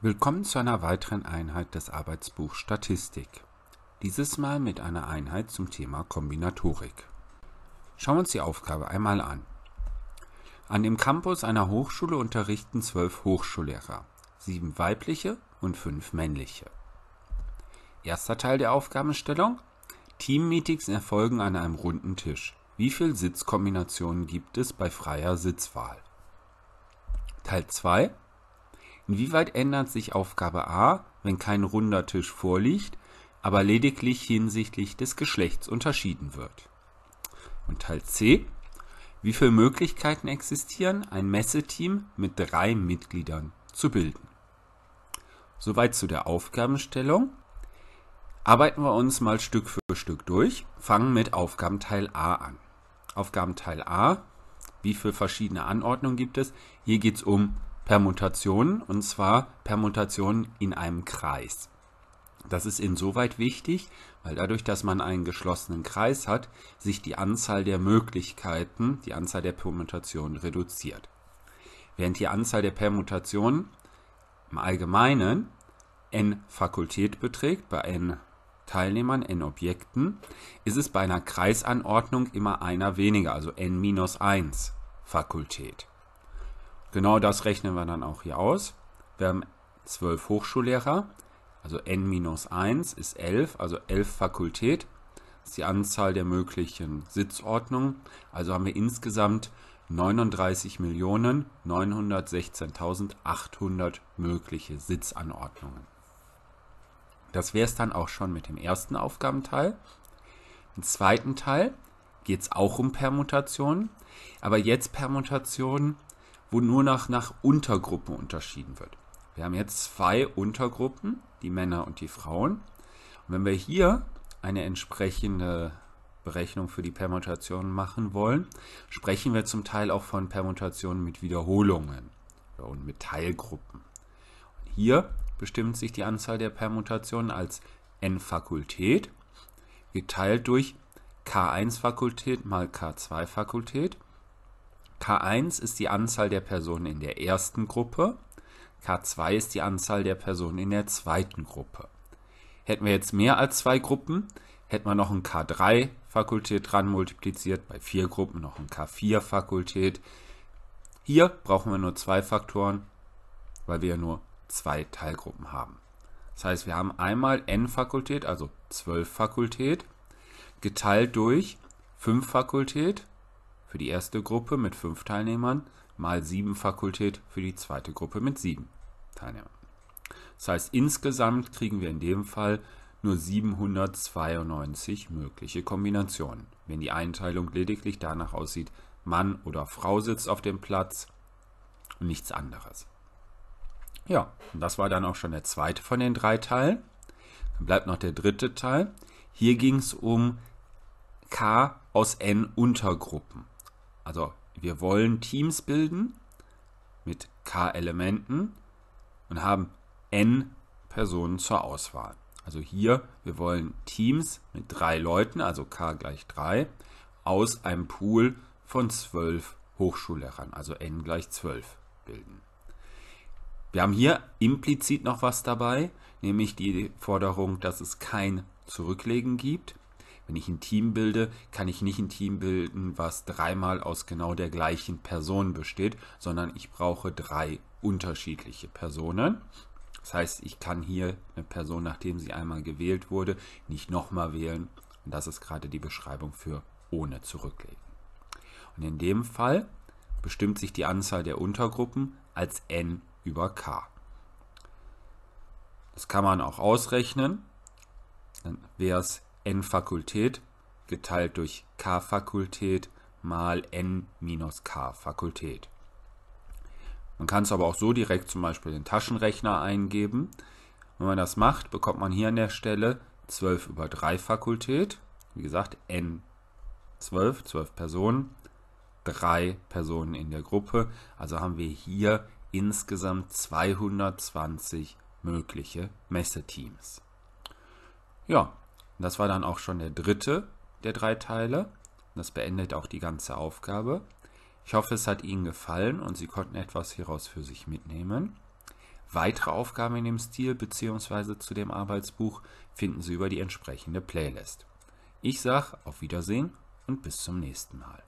Willkommen zu einer weiteren Einheit des Arbeitsbuchs Statistik. Dieses Mal mit einer Einheit zum Thema Kombinatorik. Schauen wir uns die Aufgabe einmal an. An dem Campus einer Hochschule unterrichten zwölf Hochschullehrer, sieben weibliche und fünf männliche. Erster Teil der Aufgabenstellung. Teammeetings erfolgen an einem runden Tisch. Wie viele Sitzkombinationen gibt es bei freier Sitzwahl? Teil 2. Inwieweit ändert sich Aufgabe A, wenn kein runder Tisch vorliegt, aber lediglich hinsichtlich des Geschlechts unterschieden wird? Und Teil C. Wie viele Möglichkeiten existieren, ein Messeteam mit drei Mitgliedern zu bilden? Soweit zu der Aufgabenstellung. Arbeiten wir uns mal Stück für Stück durch. Fangen mit Aufgabenteil A an. Aufgabenteil A. Wie viele verschiedene Anordnungen gibt es? Hier geht es um Permutationen, und zwar Permutationen in einem Kreis. Das ist insoweit wichtig, weil dadurch, dass man einen geschlossenen Kreis hat, sich die Anzahl der Möglichkeiten, die Anzahl der Permutationen reduziert. Während die Anzahl der Permutationen im Allgemeinen n Fakultät beträgt, bei n Teilnehmern, n Objekten, ist es bei einer Kreisanordnung immer einer weniger, also n 1 Fakultät. Genau das rechnen wir dann auch hier aus. Wir haben 12 Hochschullehrer, also n-1 ist 11, also 11 Fakultät. Das ist die Anzahl der möglichen Sitzordnungen. Also haben wir insgesamt 39.916.800 mögliche Sitzanordnungen. Das wäre es dann auch schon mit dem ersten Aufgabenteil. Im zweiten Teil geht es auch um Permutationen, aber jetzt Permutationen wo nur nach, nach Untergruppen unterschieden wird. Wir haben jetzt zwei Untergruppen, die Männer und die Frauen. Und wenn wir hier eine entsprechende Berechnung für die Permutationen machen wollen, sprechen wir zum Teil auch von Permutationen mit Wiederholungen und mit Teilgruppen. Und hier bestimmt sich die Anzahl der Permutationen als n-Fakultät geteilt durch k1-Fakultät mal k2-Fakultät K1 ist die Anzahl der Personen in der ersten Gruppe, K2 ist die Anzahl der Personen in der zweiten Gruppe. Hätten wir jetzt mehr als zwei Gruppen, hätten wir noch ein K3-Fakultät dran multipliziert, bei vier Gruppen noch ein K4-Fakultät. Hier brauchen wir nur zwei Faktoren, weil wir nur zwei Teilgruppen haben. Das heißt, wir haben einmal N-Fakultät, also 12 Fakultät, geteilt durch 5 Fakultät, für die erste Gruppe mit fünf Teilnehmern mal sieben Fakultät für die zweite Gruppe mit sieben Teilnehmern. Das heißt, insgesamt kriegen wir in dem Fall nur 792 mögliche Kombinationen. Wenn die Einteilung lediglich danach aussieht, Mann oder Frau sitzt auf dem Platz und nichts anderes. Ja, und das war dann auch schon der zweite von den drei Teilen. Dann bleibt noch der dritte Teil. Hier ging es um K aus N Untergruppen. Also wir wollen Teams bilden mit k Elementen und haben n Personen zur Auswahl. Also hier, wir wollen Teams mit drei Leuten, also k gleich 3, aus einem Pool von zwölf Hochschullehrern, also n gleich 12 bilden. Wir haben hier implizit noch was dabei, nämlich die Forderung, dass es kein Zurücklegen gibt. Wenn ich ein Team bilde, kann ich nicht ein Team bilden, was dreimal aus genau der gleichen Person besteht, sondern ich brauche drei unterschiedliche Personen. Das heißt, ich kann hier eine Person, nachdem sie einmal gewählt wurde, nicht nochmal wählen. Und das ist gerade die Beschreibung für ohne zurücklegen. Und in dem Fall bestimmt sich die Anzahl der Untergruppen als n über k. Das kann man auch ausrechnen. Dann wäre es N-Fakultät geteilt durch K-Fakultät mal N-K-Fakultät. Man kann es aber auch so direkt zum Beispiel in den Taschenrechner eingeben. Wenn man das macht, bekommt man hier an der Stelle 12 über 3 Fakultät. Wie gesagt, N 12, 12 Personen, 3 Personen in der Gruppe. Also haben wir hier insgesamt 220 mögliche Messeteams. Ja, und das war dann auch schon der dritte der drei Teile. das beendet auch die ganze Aufgabe. Ich hoffe, es hat Ihnen gefallen und Sie konnten etwas hieraus für sich mitnehmen. Weitere Aufgaben in dem Stil bzw. zu dem Arbeitsbuch finden Sie über die entsprechende Playlist. Ich sage auf Wiedersehen und bis zum nächsten Mal.